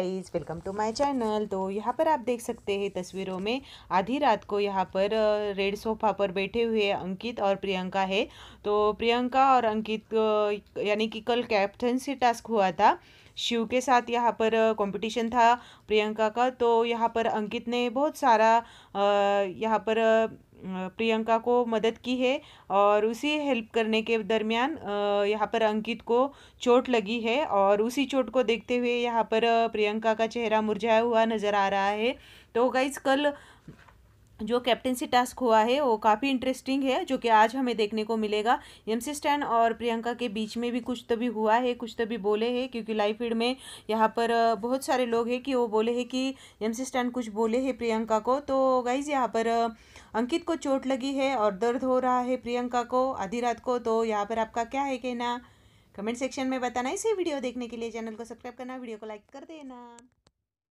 guys welcome to my channel तो यहाँ पर आप देख सकते हैं तस्वीरों में आधी रात को यहाँ पर रेड सोफा पर बैठे हुए अंकित और प्रियंका है तो प्रियंका और अंकित यानी कि कल कैप्टनसी टास्क हुआ था शिव के साथ यहाँ पर कंपटीशन था प्रियंका का तो यहाँ पर अंकित ने बहुत सारा यहाँ पर प्रियंका को मदद की है और उसी हेल्प करने के दरमियान यहाँ पर अंकित को चोट लगी है और उसी चोट को देखते हुए यहाँ पर प्रियंका का चेहरा मुरझाया हुआ नज़र आ रहा है तो गाइज कल जो कैप्टेंसी टास्क हुआ है वो काफ़ी इंटरेस्टिंग है जो कि आज हमें देखने को मिलेगा एम सी स्टैन और प्रियंका के बीच में भी कुछ तभी हुआ है कुछ तभी बोले हैं क्योंकि लाइव फीड में यहाँ पर बहुत सारे लोग हैं कि वो बोले हैं कि एम सी स्टैन कुछ बोले हैं प्रियंका को तो गाइज यहाँ पर अंकित को चोट लगी है और दर्द हो रहा है प्रियंका को आधी रात को तो यहाँ पर आपका क्या है कहना कमेंट सेक्शन में बताना इसे वीडियो देखने के लिए चैनल को सब्सक्राइब करना वीडियो को लाइक कर देना